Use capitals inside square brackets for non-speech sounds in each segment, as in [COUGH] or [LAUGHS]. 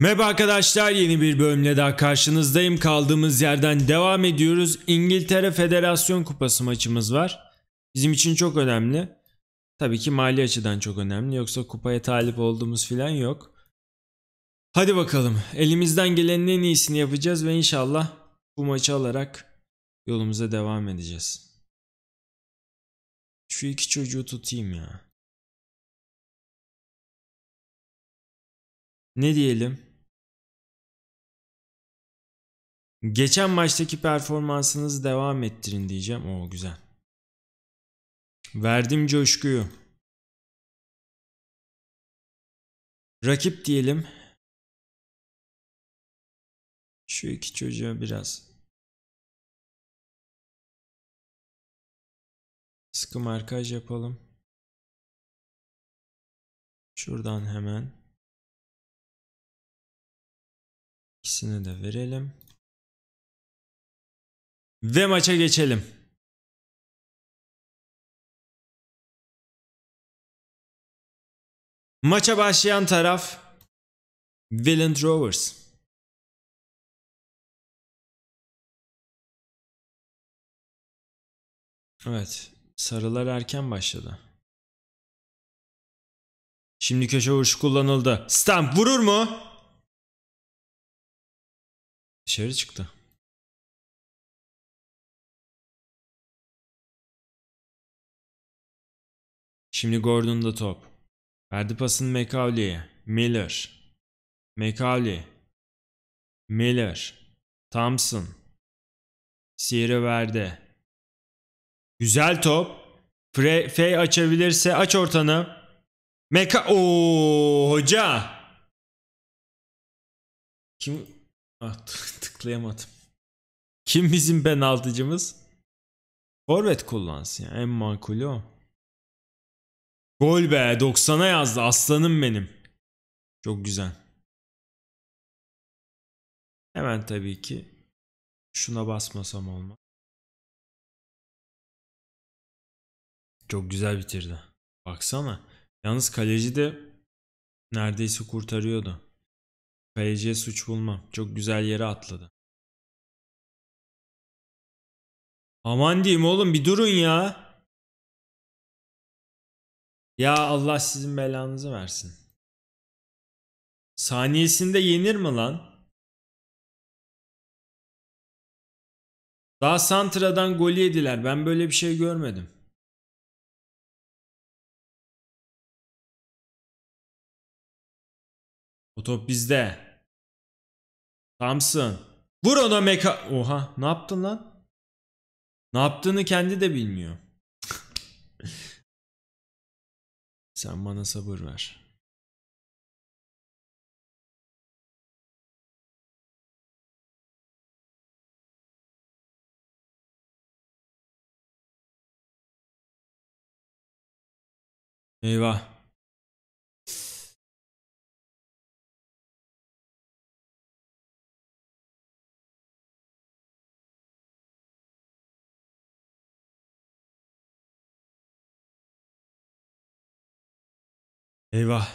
Merhaba arkadaşlar yeni bir bölümle daha karşınızdayım. Kaldığımız yerden devam ediyoruz. İngiltere Federasyon Kupası maçımız var. Bizim için çok önemli. Tabii ki mali açıdan çok önemli. Yoksa kupaya talip olduğumuz falan yok. Hadi bakalım. Elimizden gelenin en iyisini yapacağız ve inşallah bu maçı alarak yolumuza devam edeceğiz. Şu iki çocuğu tutayım ya. Ne diyelim? Geçen maçtaki performansınızı devam ettirin diyeceğim. O güzel. Verdim coşkuyu. Rakip diyelim. Şu iki çocuğa biraz sıkı markaj yapalım. Şuradan hemen ikisini de verelim. Ve maça geçelim. Maça başlayan taraf Villain Rovers. Evet. Sarılar erken başladı. Şimdi köşe vuruşu kullanıldı. Stamp vurur mu? Dışarı çıktı. Şimdi Gordon'da top. Verdi pasını McAuley'e. Miller. McAuley. Miller. Thompson. Sierra verdi. Güzel top. Fre Fey açabilirse aç ortanı. Meka o hoca. Kim ah, [LAUGHS] tıklayamadım. Kim bizim penaltıcımız? Forvet kullansın ya. En makulü o. Gol be 90'a yazdı aslanım benim. Çok güzel. Hemen tabii ki şuna basmasam olmaz. Çok güzel bitirdi. Baksana. Yalnız kaleci de neredeyse kurtarıyordu. Kaleciye suç bulmam. Çok güzel yere atladı. Aman diyeyim oğlum bir durun ya. Ya Allah sizin belanızı versin. Saniyesinde yenir mi lan? Daha Santra'dan golü yediler. Ben böyle bir şey görmedim. O top bizde. Thompson. Vur ona meka... Oha ne yaptın lan? Ne yaptığını kendi de bilmiyor. Sen bana sabır ver. Eyvah. Eyvah.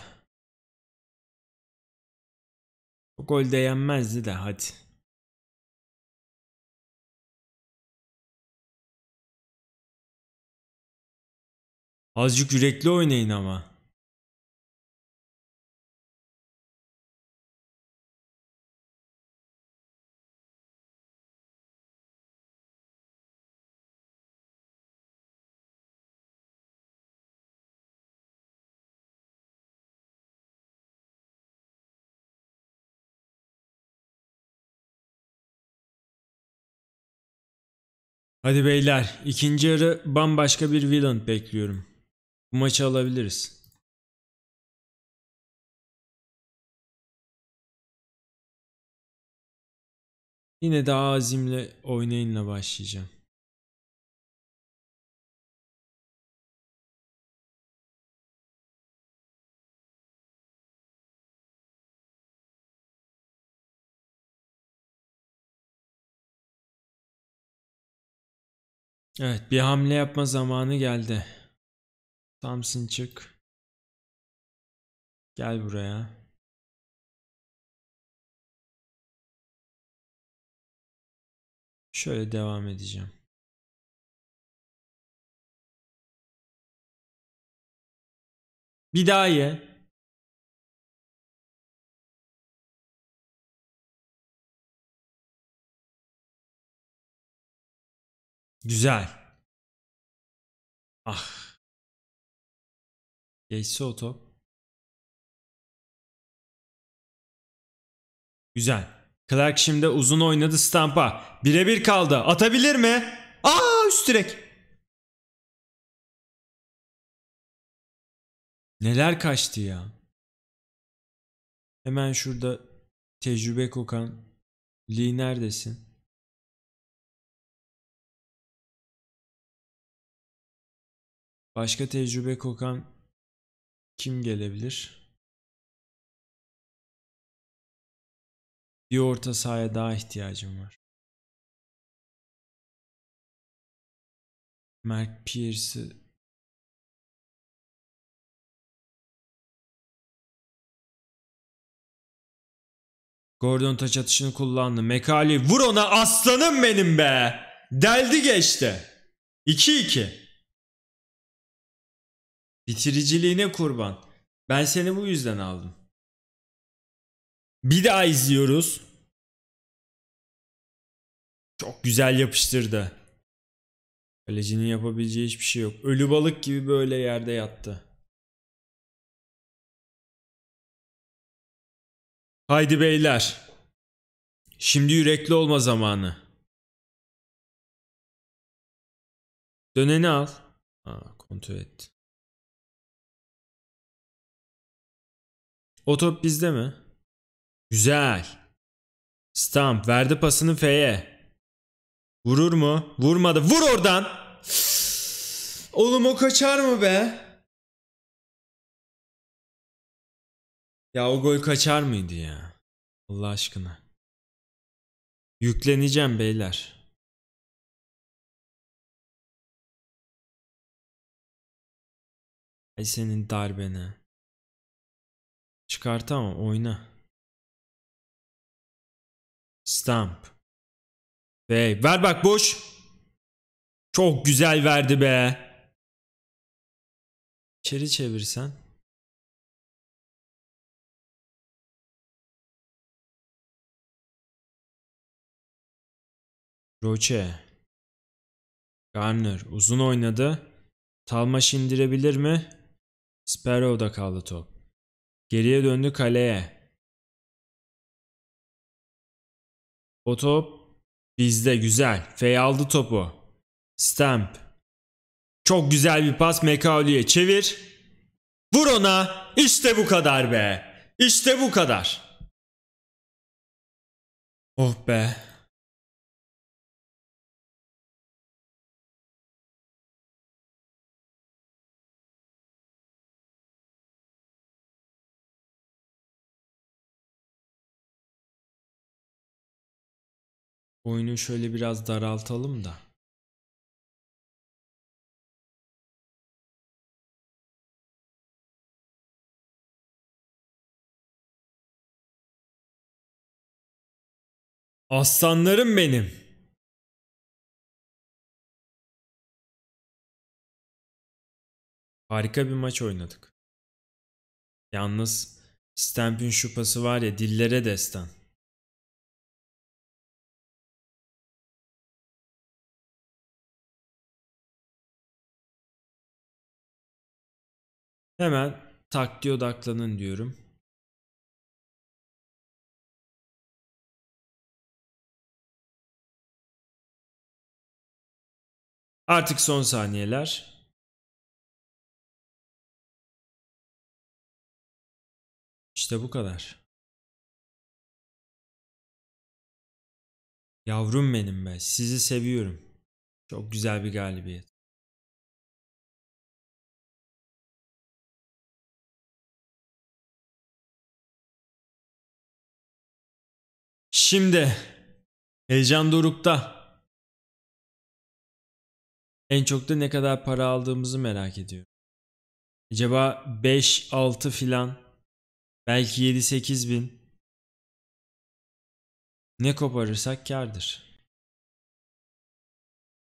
O gol de yenmezdi de hadi. Azıcık yürekli oynayın ama. Hadi beyler ikinci yarı bambaşka bir villain bekliyorum. Bu maçı alabiliriz. Yine daha azimle oynayınla başlayacağım. Evet bir hamle yapma zamanı geldi. Samsın çık. Gel buraya. Şöyle devam edeceğim. Bir daha ye. Güzel. Ah. Geçse o Güzel. Clark şimdi uzun oynadı Stampa. Birebir kaldı. Atabilir mi? Aa üst direk. Neler kaçtı ya. Hemen şurada tecrübe kokan. Lee neredesin? Başka tecrübe kokan kim gelebilir? Bir orta sahaya daha ihtiyacım var. Mark Pierce'ı Gordon taç atışını kullandı. Mekali vur ona aslanım benim be. Deldi geçti. 2-2. Bitiriciliğine kurban. Ben seni bu yüzden aldım. Bir daha izliyoruz. Çok güzel yapıştırdı. Kalecinin yapabileceği hiçbir şey yok. Ölü balık gibi böyle yerde yattı. Haydi beyler. Şimdi yürekli olma zamanı. Döneni al. Aa, kontrol et. O top bizde mi? Güzel. Stamp verdi pasını F'ye. Vurur mu? Vurmadı. Vur oradan. Oğlum o kaçar mı be? Ya o gol kaçar mıydı ya? Allah aşkına. Yükleneceğim beyler. Ay senin darbene. Çıkartamam oyna. Stamp. Bey ver bak boş. Çok güzel verdi be. İçeri çevirsen. Roche. Garner uzun oynadı. Talmaş indirebilir mi? Sparrow'da kaldı top. Geriye döndü kaleye. O top bizde güzel. Fey aldı topu. Stamp. Çok güzel bir pas Mekauli'ye çevir. Vur ona. İşte bu kadar be. İşte bu kadar. Oh be. Oyunu şöyle biraz daraltalım da. Aslanlarım benim. Harika bir maç oynadık. Yalnız Stamp'in şu pası var ya dillere destan. Hemen tak taktiğe odaklanın diyorum. Artık son saniyeler. İşte bu kadar. Yavrum benim be, sizi seviyorum. Çok güzel bir galibiyet. Şimdi heyecan dorukta. En çok da ne kadar para aldığımızı merak ediyorum. Acaba 5-6 filan belki 7-8 bin ne koparırsak kardır.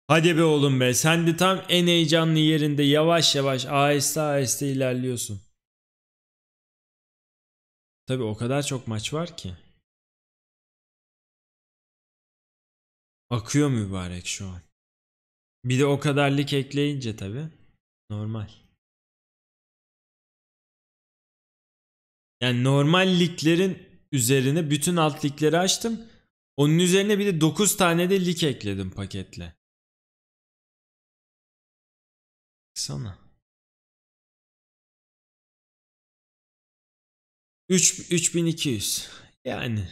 Hadi be oğlum be sen de tam en heyecanlı yerinde yavaş yavaş aheste aheste ilerliyorsun. Tabi o kadar çok maç var ki. Akıyor mübarek şu an. Bir de o kadarlık ekleyince tabi. Normal. Yani normal liglerin üzerine bütün alt ligleri açtım. Onun üzerine bir de 9 tane de lig ekledim paketle. Sana. 3 3200. Yani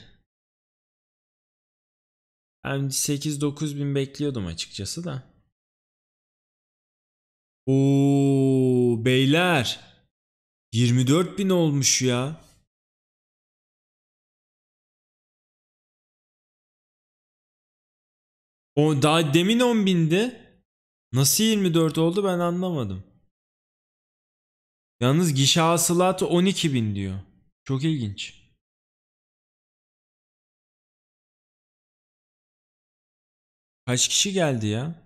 ben 8-9 bin bekliyordum açıkçası da. Oo beyler. 24 bin olmuş ya. O daha demin 10 bindi. Nasıl 24 oldu ben anlamadım. Yalnız gişe hasılatı 12 bin diyor. Çok ilginç. Kaç kişi geldi ya?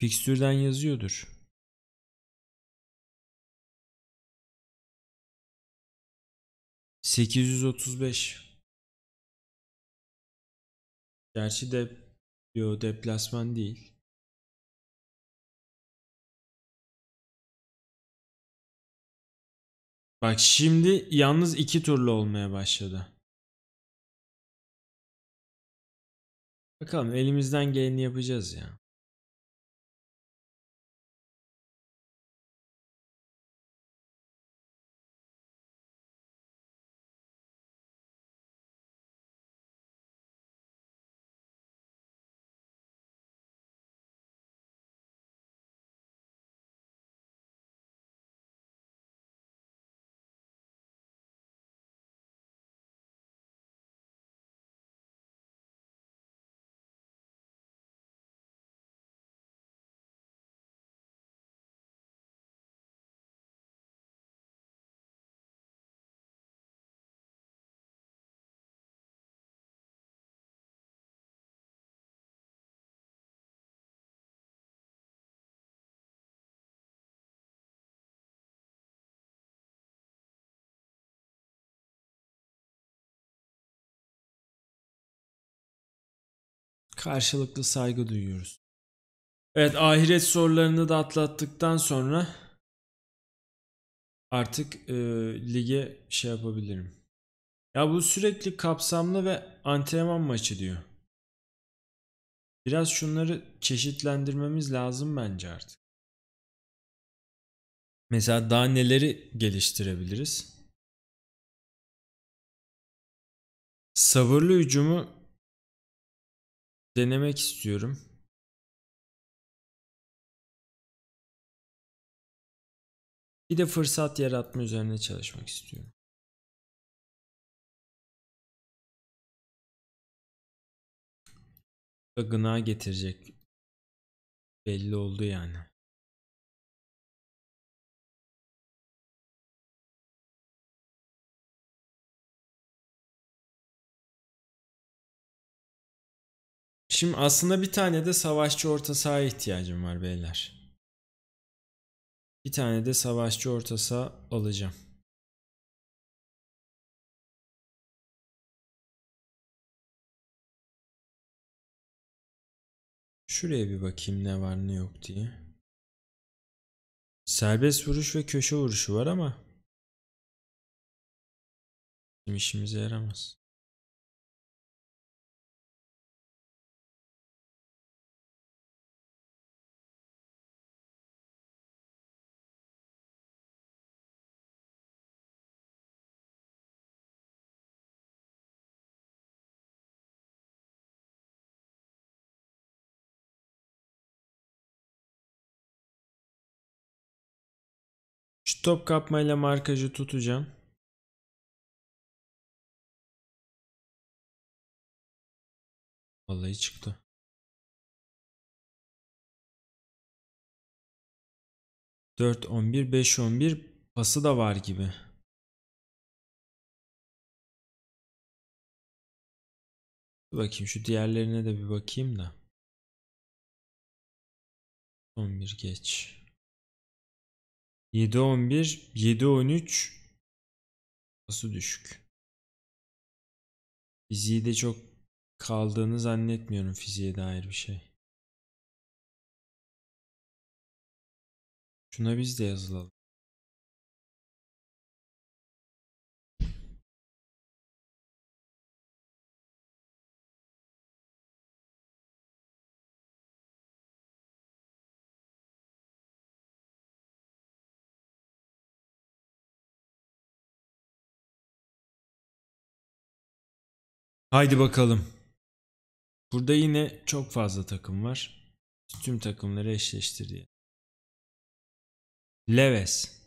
Fikstürden yazıyordur. Sekiz yüz otuz beş. Gerçi de yo, deplasman değil. Bak şimdi yalnız iki turlu olmaya başladı. Bakalım elimizden geleni yapacağız ya. karşılıklı saygı duyuyoruz. Evet ahiret sorularını da atlattıktan sonra artık e, lige şey yapabilirim. Ya bu sürekli kapsamlı ve antrenman maçı diyor. Biraz şunları çeşitlendirmemiz lazım bence artık. Mesela daha neleri geliştirebiliriz? Sabırlı hücumu denemek istiyorum. Bir de fırsat yaratma üzerine çalışmak istiyorum. Gına getirecek belli oldu yani. Şimdi aslında bir tane de savaşçı orta saha ihtiyacım var beyler. Bir tane de savaşçı orta saha alacağım. Şuraya bir bakayım ne var ne yok diye. Serbest vuruş ve köşe vuruşu var ama bizim işimize yaramaz. Stop kapmayla markajı tutacağım. Vallahi çıktı. Dört on bir, beş on bir pası da var gibi. Bir bakayım şu diğerlerine de bir bakayım da. 11 geç. 7-11, 7-13 nasıl düşük? Fiziği de çok kaldığını zannetmiyorum fiziğe dair bir şey. Şuna biz de yazılalım. Haydi bakalım. Burada yine çok fazla takım var. Tüm takımları eşleştir diye. Leves.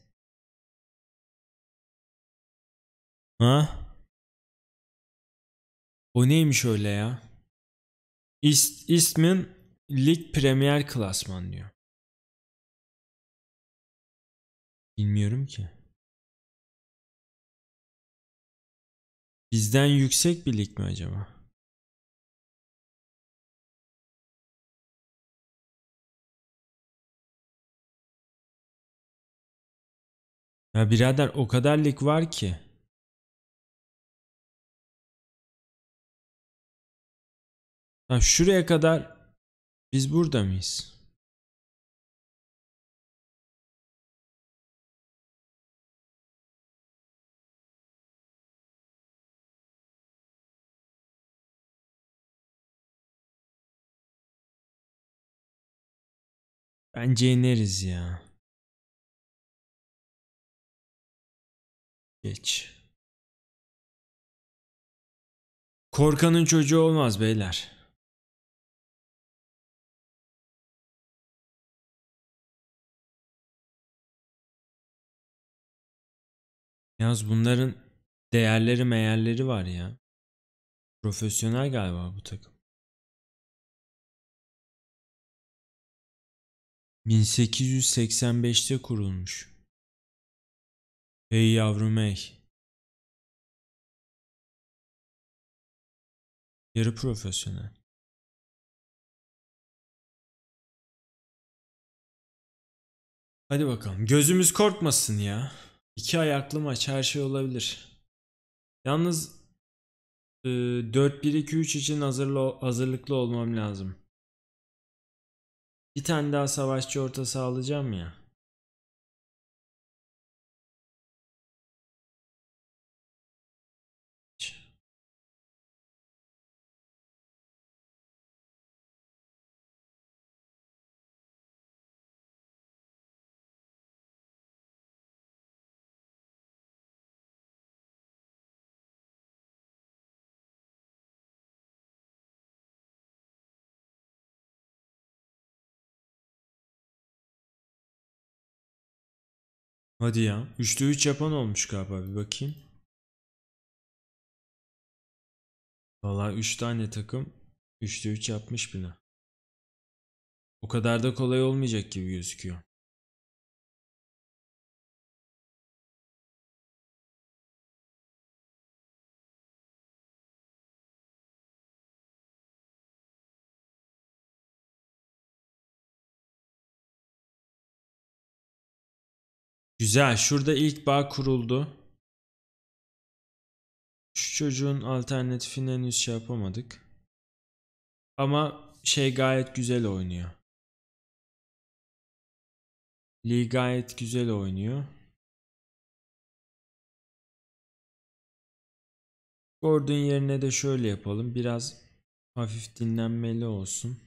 Ha? O neymiş öyle ya? İst Eastman Lig Premier Klasman diyor. Bilmiyorum ki. Bizden yüksek bir lig mi acaba? Ya birader o kadar lig var ki. Ha şuraya kadar biz burada mıyız? Bence ineriz ya. Geç. Korkanın çocuğu olmaz beyler. Yaz bunların değerleri meyerleri var ya. Profesyonel galiba bu takım. 1885'te kurulmuş. Hey yavrum hey. Yarı profesyonel. Hadi bakalım. Gözümüz korkmasın ya. İki ayaklı maç her şey olabilir. Yalnız 4-1-2-3 e, için hazırlı, hazırlıklı olmam lazım. Bir tane daha savaşçı orta sağlayacağım ya. Hadi ya. 3'te 3 yapan olmuş galiba bir bakayım. Valla 3 tane takım 3'te 3 yapmış bile. O kadar da kolay olmayacak gibi gözüküyor. Güzel. Şurada ilk bağ kuruldu. Şu çocuğun alternatifini henüz şey yapamadık. Ama şey gayet güzel oynuyor. Lee gayet güzel oynuyor. Gordon yerine de şöyle yapalım. Biraz hafif dinlenmeli olsun.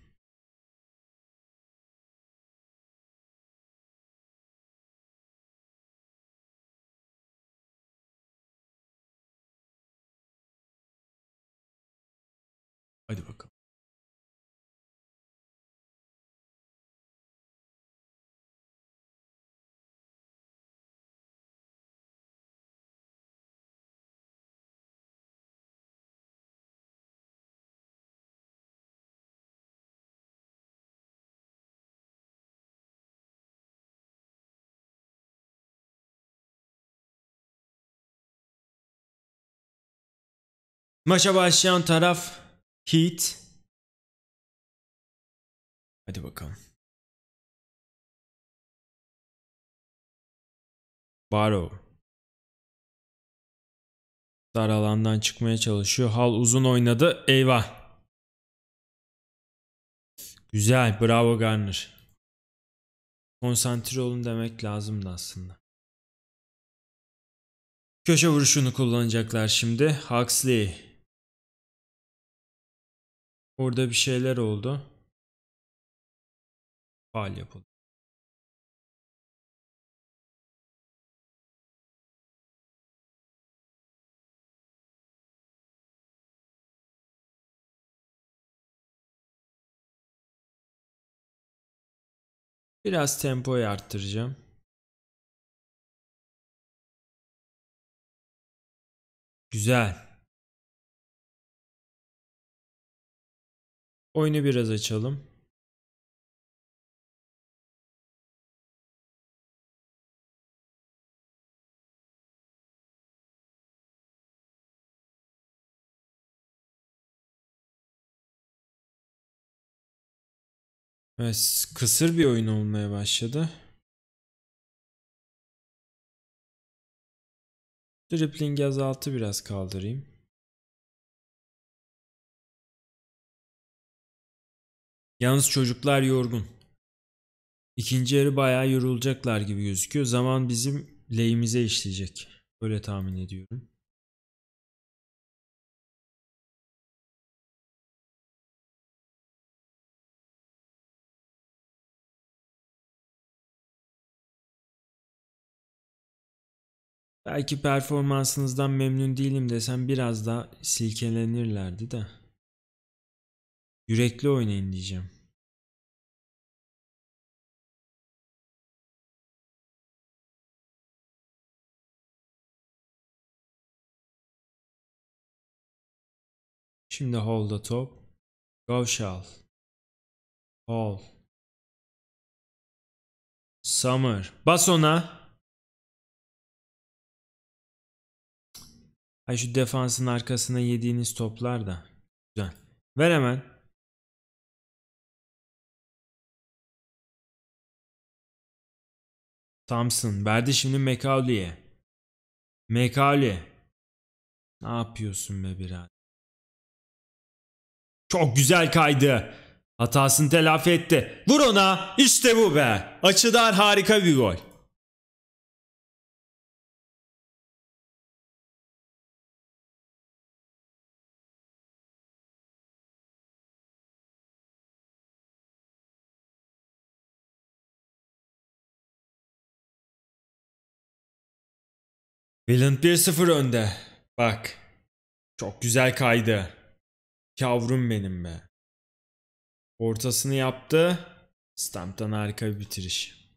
Maça başlayan taraf Heat. Hadi bakalım. Barrow. Dar alandan çıkmaya çalışıyor. Hal uzun oynadı. Eyvah. Güzel. Bravo Garner. Konsantre olun demek lazımdı aslında. Köşe vuruşunu kullanacaklar şimdi. Huxley Orada bir şeyler oldu. Fal yapıldı. Biraz tempoyu arttıracağım. Güzel. Oyunu biraz açalım. Evet, kısır bir oyun olmaya başladı. Dribbling'i azaltı biraz kaldırayım. Yalnız çocuklar yorgun. İkinci yarı bayağı yorulacaklar gibi gözüküyor. Zaman bizim lehimize işleyecek. Öyle tahmin ediyorum. Belki performansınızdan memnun değilim desem biraz da silkelenirlerdi de. Yürekli oynayın diyeceğim. Şimdi hold the top. Go shall. Hold. Summer. Bas ona. Ay şu defansın arkasına yediğiniz toplar da. Güzel. Ver hemen. Thompson verdi şimdi McAuley'e. McAuley. Ne yapıyorsun be birader? Çok güzel kaydı. Hatasını telafi etti. Vur ona. İşte bu be. Açıdan harika bir gol. Willen 1-0 önde. Bak. Çok güzel kaydı. Yavrum benim be. Ortasını yaptı. Stamp'tan harika bir bitiriş.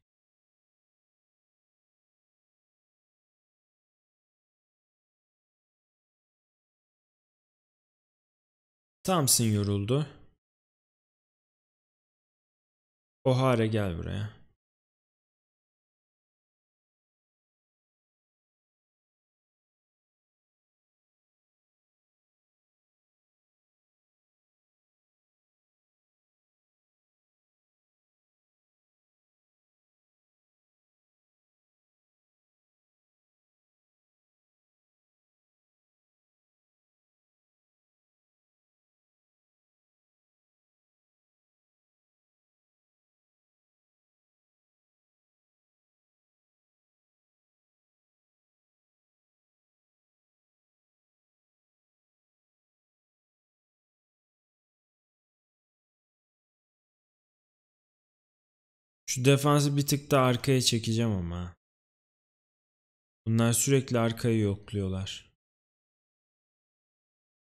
Thompson yoruldu. O hale gel buraya. Şu defansı bir tık da arkaya çekeceğim ama. Bunlar sürekli arkayı yokluyorlar.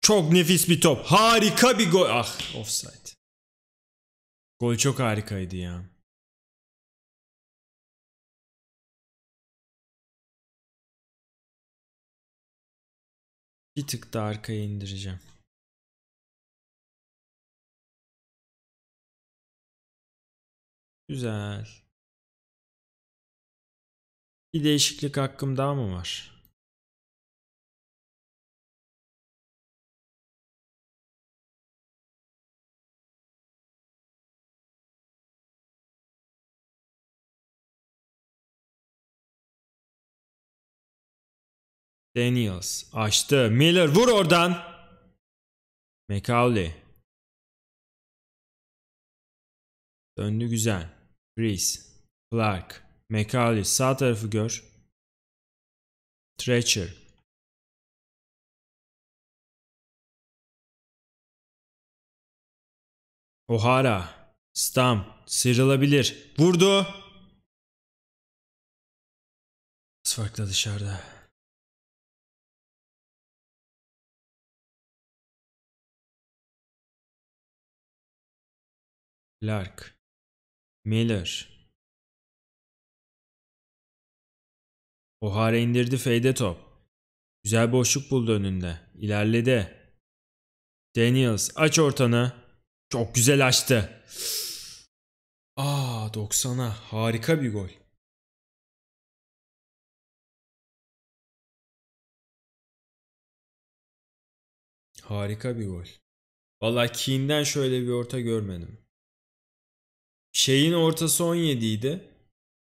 Çok nefis bir top. Harika bir gol. Ah offside. Gol çok harikaydı ya. Bir tık da arkaya indireceğim. Güzel. Bir değişiklik hakkım daha mı var? Daniels açtı. Miller vur oradan. McAuley. Döndü güzel. Reese, Clark, McAuley sağ tarafı gör. Treacher. O'Hara. Stam. Sıyrılabilir. Vurdu. Farklı dışarıda. Clark. Miller. Ohara indirdi feyde top. Güzel boşluk buldu önünde. İlerledi. Daniels aç ortanı. Çok güzel açtı. Aa ah, 90'a harika bir gol. Harika bir gol. Vallahi Keane'den şöyle bir orta görmedim şeyin ortası 17 idi.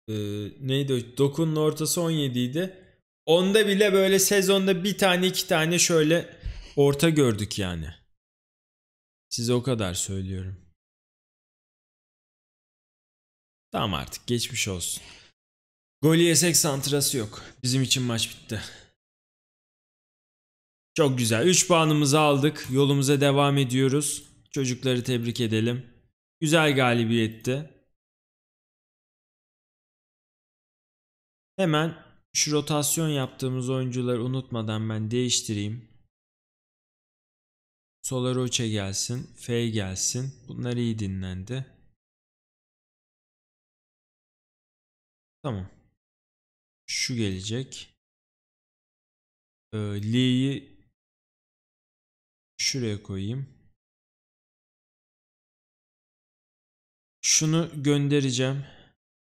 Ee, neydi? Dokun'un ortası 17 idi. Onda bile böyle sezonda bir tane iki tane şöyle orta gördük yani. Size o kadar söylüyorum. Tamam artık geçmiş olsun. Gol yesek santrası yok. Bizim için maç bitti. Çok güzel. 3 puanımızı aldık. Yolumuza devam ediyoruz. Çocukları tebrik edelim. Güzel galibiyetti. Hemen şu rotasyon yaptığımız oyuncuları unutmadan ben değiştireyim. Solaroche gelsin, F gelsin. Bunlar iyi dinlendi. Tamam. Şu gelecek. Ee, Lee'yi şuraya koyayım. Şunu göndereceğim.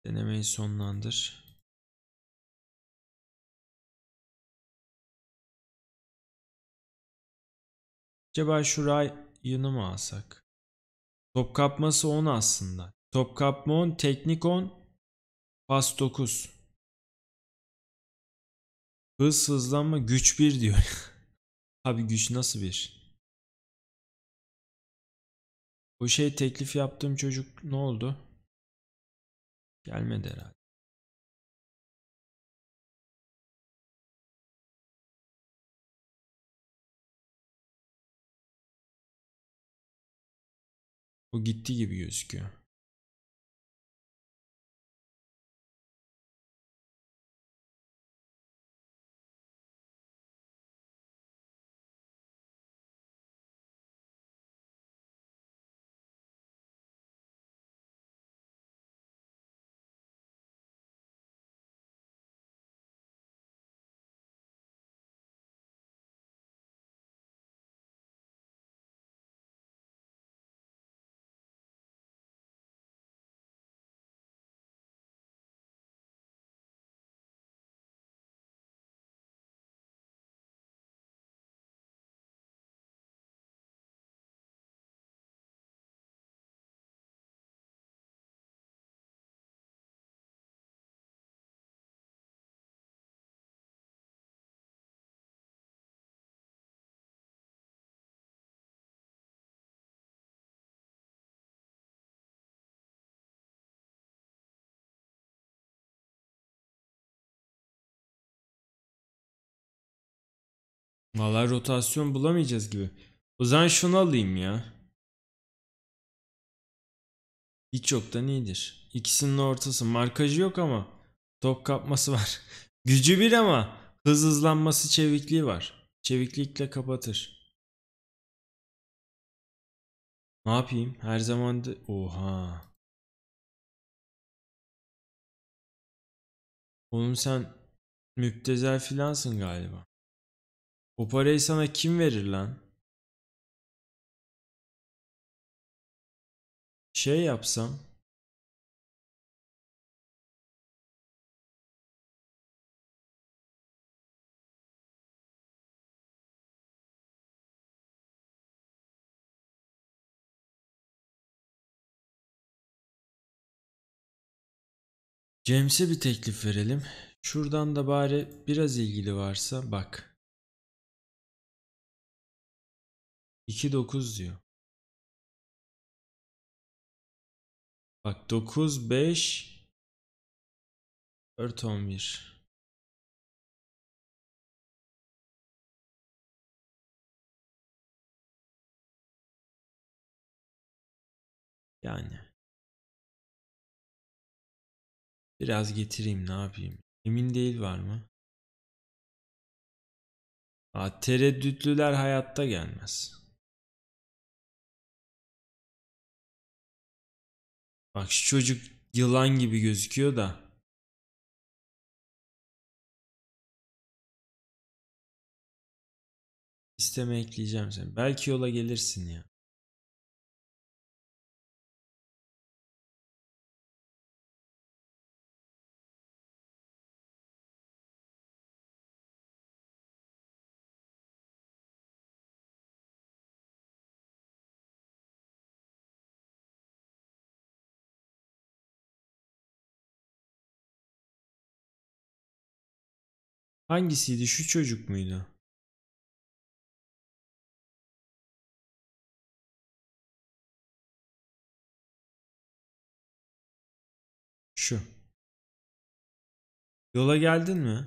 Denemeyi sonlandır. Acaba şurayını mı alsak? Top kapması 10 aslında. Top kapma 10, teknik 10, pas 9. Hız hızlanma güç 1 diyor. [LAUGHS] Abi güç nasıl bir? Bu şey teklif yaptığım çocuk ne oldu? Gelmedi herhalde. Bu gitti gibi gözüküyor. Vallahi rotasyon bulamayacağız gibi. O zaman şunu alayım ya. Hiç yok da iyidir. İkisinin ortası. Markajı yok ama. Top kapması var. [LAUGHS] Gücü bir ama. Hız hızlanması çevikliği var. Çeviklikle kapatır. Ne yapayım? Her zaman de... Oha. Oğlum sen müptezel filansın galiba. O parayı sana kim verir lan? Şey yapsam. James'e bir teklif verelim. Şuradan da bari biraz ilgili varsa bak. 2 9 diyor. Bak 9 5 4 11. Yani. Biraz getireyim ne yapayım. Emin değil var mı? Aa, tereddütlüler hayatta gelmez. Bak şu çocuk yılan gibi gözüküyor da. Sisteme ekleyeceğim sen Belki yola gelirsin ya. Hangisiydi? Şu çocuk muydu? Şu. Yola geldin mi?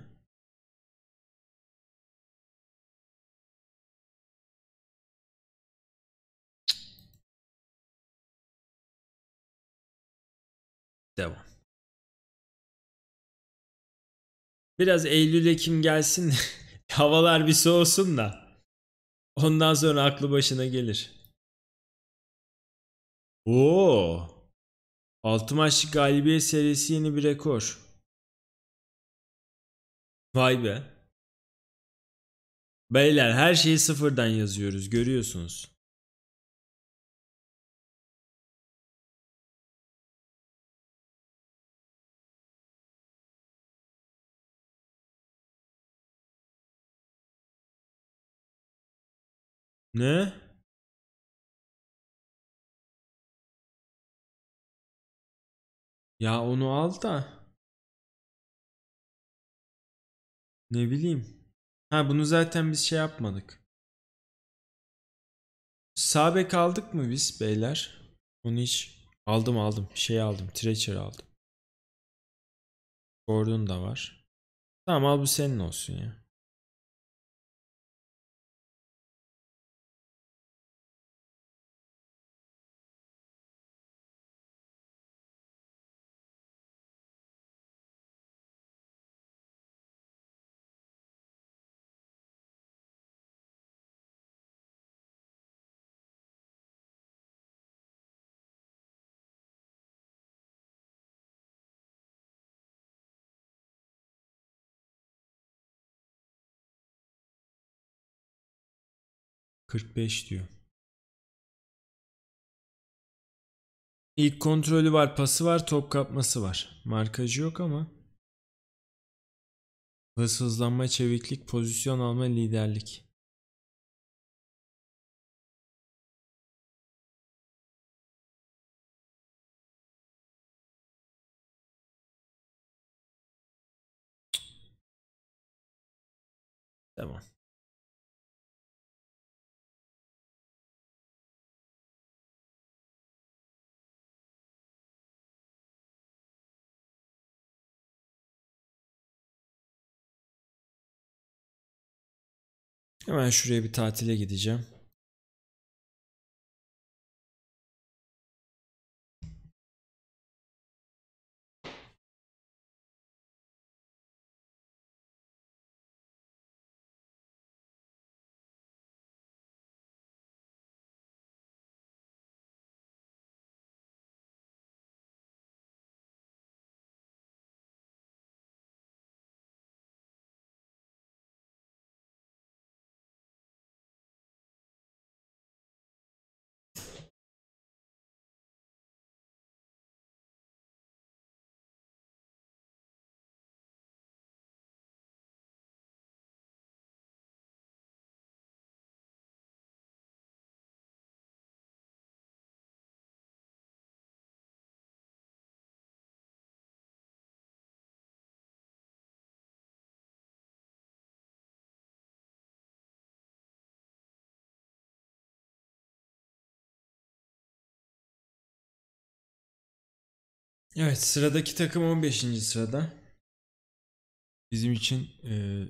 Devam. Biraz Eylül-Ekim gelsin. [LAUGHS] havalar bir soğusun da. Ondan sonra aklı başına gelir. Oo. 6 maçlık galibiyet serisi yeni bir rekor. Vay be. Beyler her şeyi sıfırdan yazıyoruz görüyorsunuz. Ne? Ya onu al da. Ne bileyim. Ha bunu zaten biz şey yapmadık. Sabe kaldık mı biz beyler? Onu hiç aldım aldım. Şey aldım. Treacher aldım. Gordon da var. Tamam al bu senin olsun ya. 45 diyor. İlk kontrolü var, pası var, top kapması var. Markajı yok ama. Hız hızlanma, çeviklik, pozisyon alma, liderlik. Tamam. Hemen şuraya bir tatile gideceğim. Evet sıradaki takım 15. sırada. Bizim için e,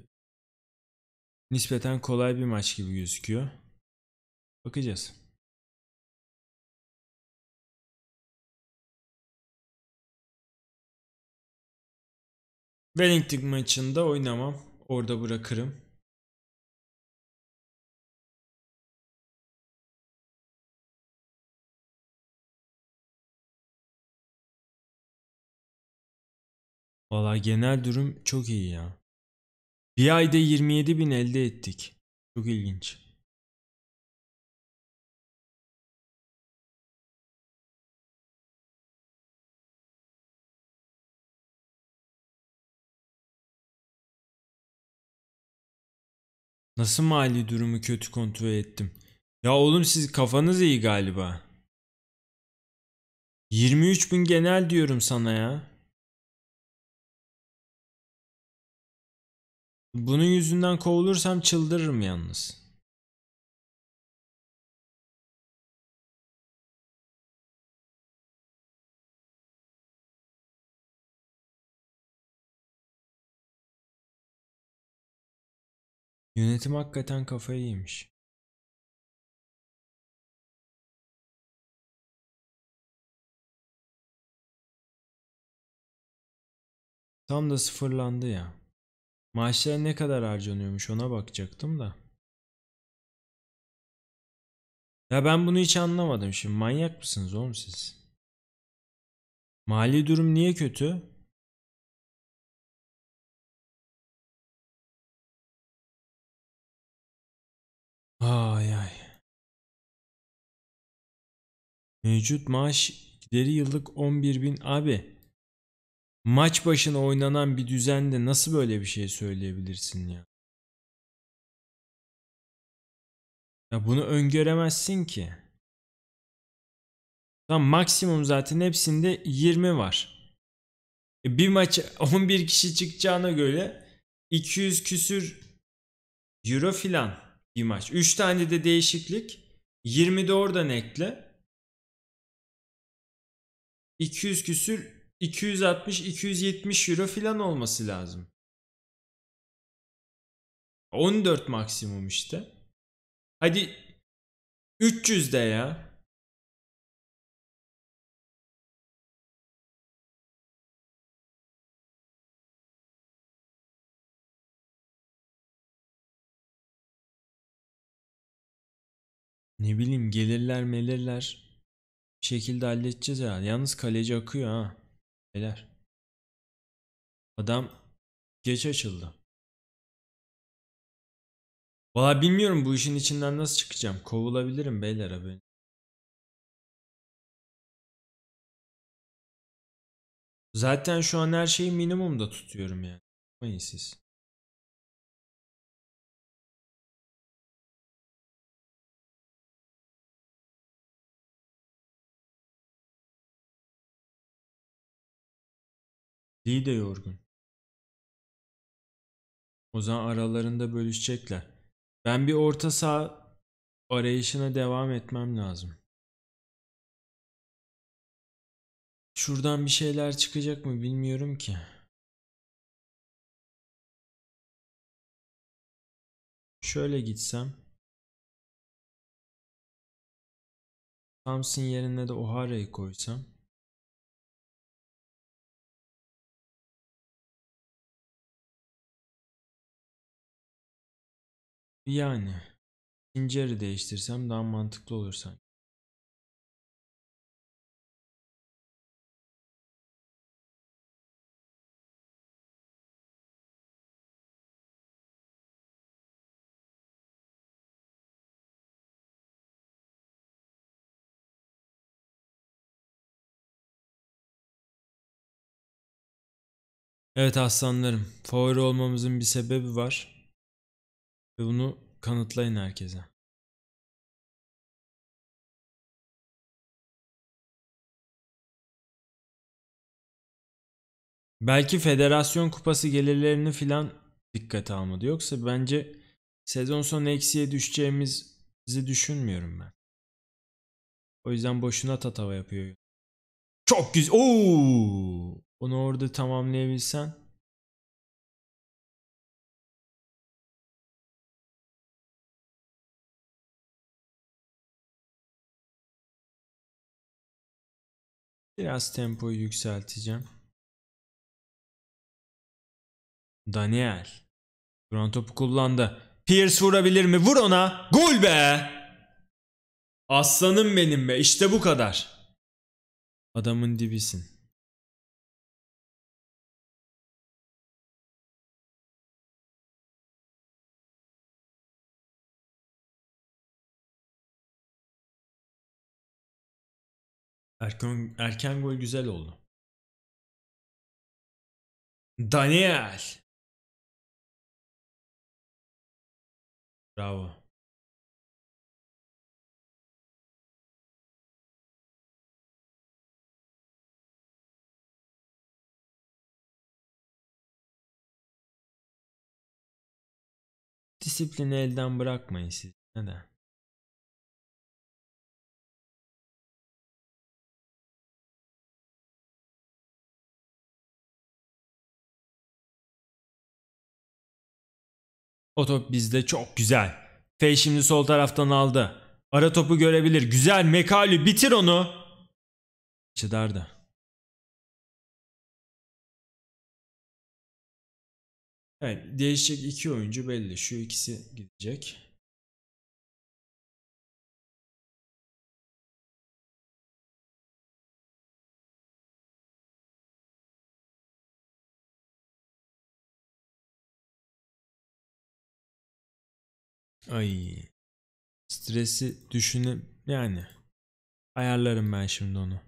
nispeten kolay bir maç gibi gözüküyor. Bakacağız. Wellington maçında oynamam. Orada bırakırım. Valla genel durum çok iyi ya. Bir ayda 27 bin elde ettik. Çok ilginç. Nasıl mali durumu kötü kontrol ettim? Ya oğlum siz kafanız iyi galiba. 23 bin genel diyorum sana ya. Bunun yüzünden kovulursam çıldırırım yalnız. Yönetim hakikaten kafayı yemiş. Tam da sıfırlandı ya. Maaşlara ne kadar harcanıyormuş ona bakacaktım da. Ya ben bunu hiç anlamadım şimdi. Manyak mısınız oğlum siz? Mali durum niye kötü? Ay ay. Mevcut maaş gideri yıllık 11 bin. Abi maç başına oynanan bir düzende nasıl böyle bir şey söyleyebilirsin ya? Ya bunu öngöremezsin ki. Tam maksimum zaten hepsinde 20 var. E bir maç 11 [LAUGHS] kişi çıkacağına göre 200 küsür euro filan bir maç. 3 tane de değişiklik. 20 de oradan ekle. 200 küsür 260-270 euro falan olması lazım. 14 maksimum işte. Hadi 300 de ya. Ne bileyim gelirler melirler bir şekilde halledeceğiz ya. Yalnız kaleci akıyor ha. Beyler. Adam geç açıldı. Valla bilmiyorum bu işin içinden nasıl çıkacağım. Kovulabilirim beyler abi. Zaten şu an her şeyi minimumda tutuyorum yani. Yapmayın siz. Lee de yorgun. O zaman aralarında bölüşecekler. Ben bir orta saha arayışına devam etmem lazım. Şuradan bir şeyler çıkacak mı bilmiyorum ki. Şöyle gitsem. Thompson yerine de O'Hara'yı koysam. Yani. İkinci değiştirsem daha mantıklı olur sanki. Evet aslanlarım, favori olmamızın bir sebebi var. Ve bunu kanıtlayın herkese. Belki federasyon kupası gelirlerini filan dikkate almadı. Yoksa bence sezon sonu eksiye düşeceğimizi düşünmüyorum ben. O yüzden boşuna tatava yapıyor. Çok güzel. Oo! Onu orada tamamlayabilsen Biraz tempoyu yükselteceğim. Daniel. Duran topu kullandı. Pierce vurabilir mi? Vur ona. Gol be. Aslanım benim be. İşte bu kadar. Adamın dibisin. Erken, erken gol güzel oldu. Daniel. Bravo. Disiplini elden bırakmayın siz. Neden? O top bizde çok güzel. F şimdi sol taraftan aldı. Ara topu görebilir. Güzel Mekali bitir onu. Çıdardı. Yani değişecek iki oyuncu belli. Şu ikisi gidecek. Ay. Stresi düşünüp yani ayarlarım ben şimdi onu.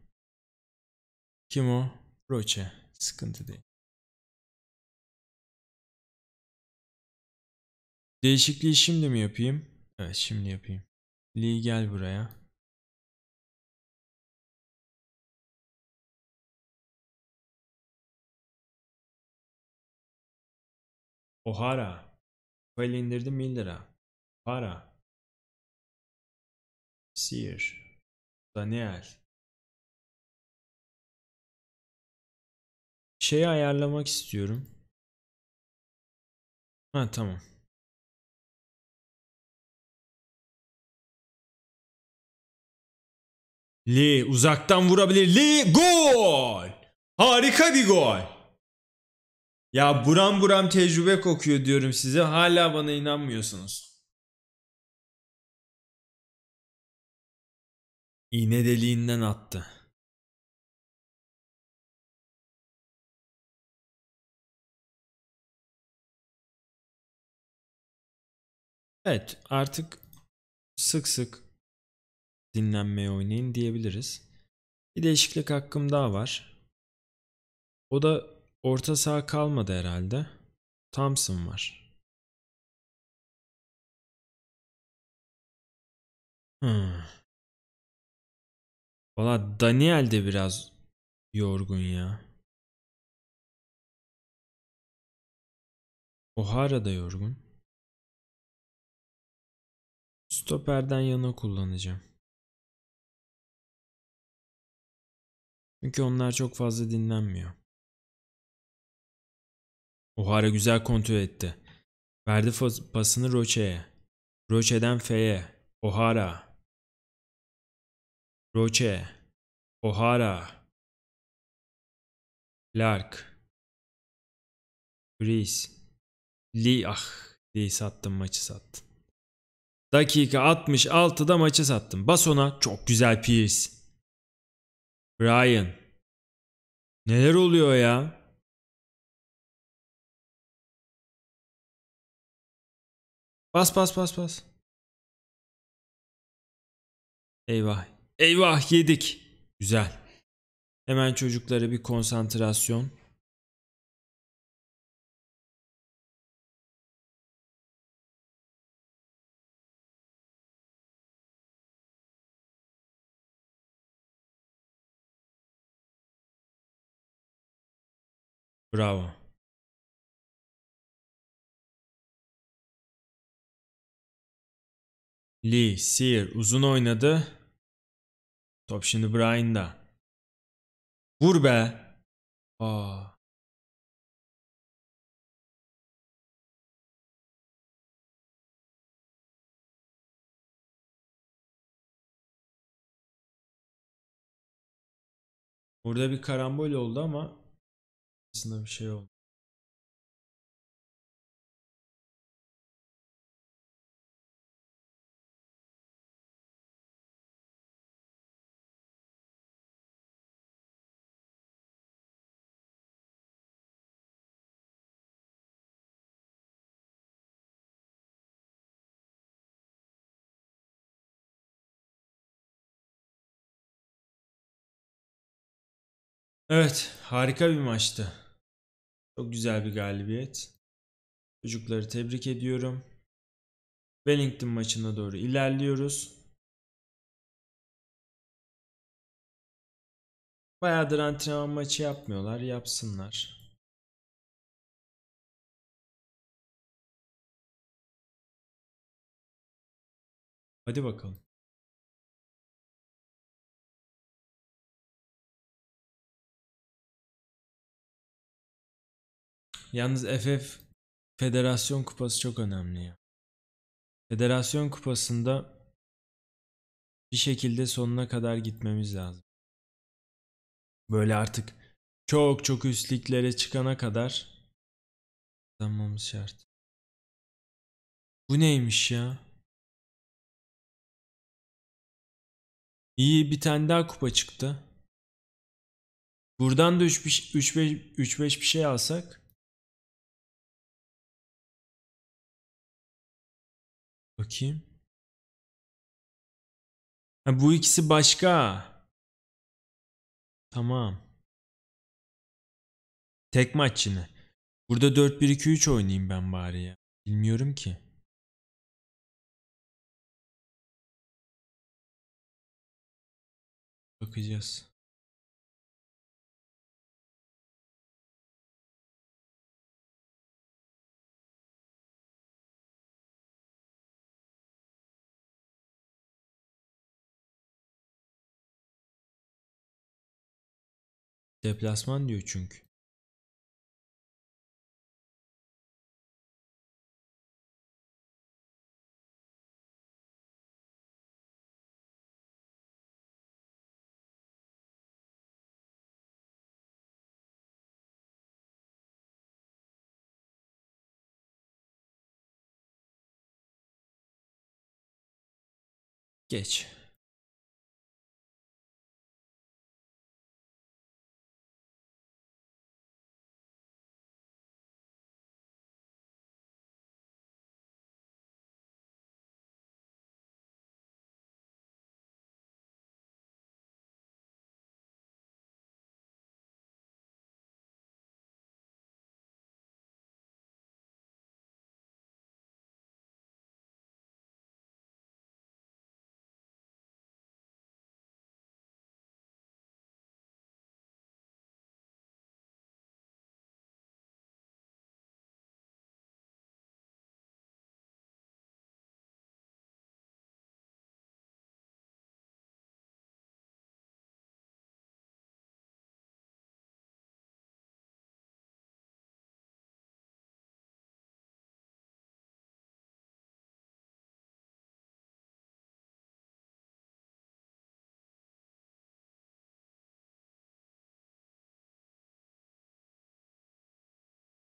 Kim o? Roche. Sıkıntı değil. Değişikliği şimdi mi yapayım? Evet şimdi yapayım. Lee gel buraya. Ohara. Fail indirdim 1000 lira. Para. Sir. Daniel. Şeyi ayarlamak istiyorum. Ha tamam. Lee uzaktan vurabilir. Lee gol! Harika bir gol. Ya buram buram tecrübe kokuyor diyorum size. Hala bana inanmıyorsunuz. İğne deliğinden attı. Evet artık sık sık dinlenmeye oynayın diyebiliriz. Bir değişiklik hakkım daha var. O da orta sağ kalmadı herhalde. Thompson var. Hmm. Valla Daniel de biraz yorgun ya. Ohara da yorgun. Stoperden yana kullanacağım. Çünkü onlar çok fazla dinlenmiyor. Ohara güzel kontrol etti. Verdi pasını Roche'ye. Roche'den F'ye. Ohara. Roche, O'Hara, Clark, Reese, Lee ah Lee sattım maçı sattım. Dakika 66'da maçı sattım. Basona çok güzel Pierce. Brian. Neler oluyor ya? Bas bas bas bas. Eyvah Eyvah yedik. Güzel. Hemen çocuklara bir konsantrasyon. Bravo. Lee, Sir uzun oynadı. Top şimdi Brian'da. Vur be. Aa. Burada bir karambol oldu ama aslında bir şey oldu. Evet harika bir maçtı. Çok güzel bir galibiyet. Çocukları tebrik ediyorum. Wellington maçına doğru ilerliyoruz. Bayağıdır antrenman maçı yapmıyorlar. Yapsınlar. Hadi bakalım. Yalnız FF Federasyon Kupası çok önemli ya. Federasyon Kupası'nda bir şekilde sonuna kadar gitmemiz lazım. Böyle artık çok çok üstliklere çıkana kadar kazanmamız şart. Bu neymiş ya? İyi bir tane daha kupa çıktı. Buradan da 3-5 bir şey alsak Bakayım. Ha, bu ikisi başka. Tamam. Tek maç yine. Burada 4-1-2-3 oynayayım ben bari ya. Bilmiyorum ki. Bakacağız. Deplasman diyor çünkü. Geç.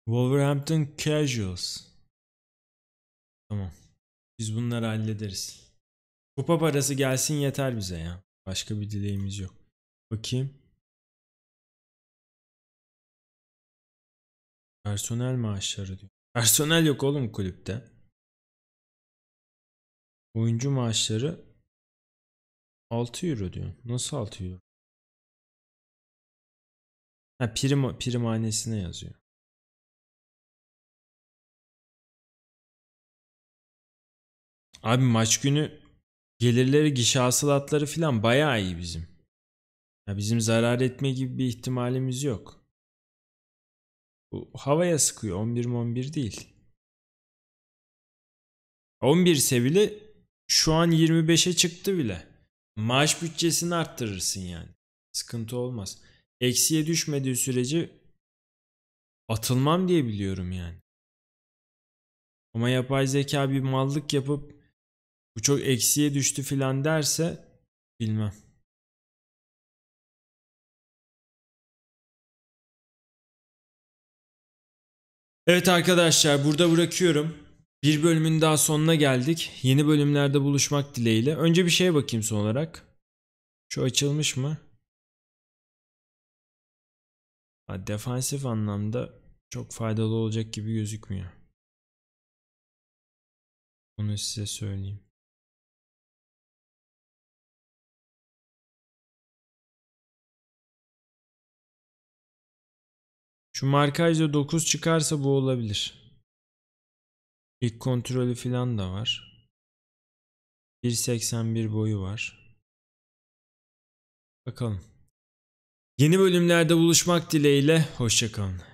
Wolverhampton Casuals. Tamam. Biz bunları hallederiz. Kupa parası gelsin yeter bize ya. Başka bir dileğimiz yok. Bakayım. Personel maaşları diyor. Personel yok oğlum kulüpte. Oyuncu maaşları 6 euro diyor. Nasıl 6 euro? Ha prim, primhanesine yazıyor. Abi maç günü gelirleri, gişe hasılatları falan bayağı iyi bizim. Ya bizim zarar etme gibi bir ihtimalimiz yok. Bu havaya sıkıyor. 11 11 değil. 11 sevili şu an 25'e çıktı bile. Maaş bütçesini arttırırsın yani. Sıkıntı olmaz. Eksiye düşmediği sürece atılmam diye biliyorum yani. Ama yapay zeka bir mallık yapıp bu çok eksiye düştü filan derse bilmem. Evet arkadaşlar burada bırakıyorum. Bir bölümün daha sonuna geldik. Yeni bölümlerde buluşmak dileğiyle. Önce bir şeye bakayım son olarak. Şu açılmış mı? Ha, defansif anlamda çok faydalı olacak gibi gözükmüyor. Onu size söyleyeyim. Şu markajda 9 çıkarsa bu olabilir. İlk kontrolü filan da var. 1.81 boyu var. Bakalım. Yeni bölümlerde buluşmak dileğiyle. Hoşçakalın.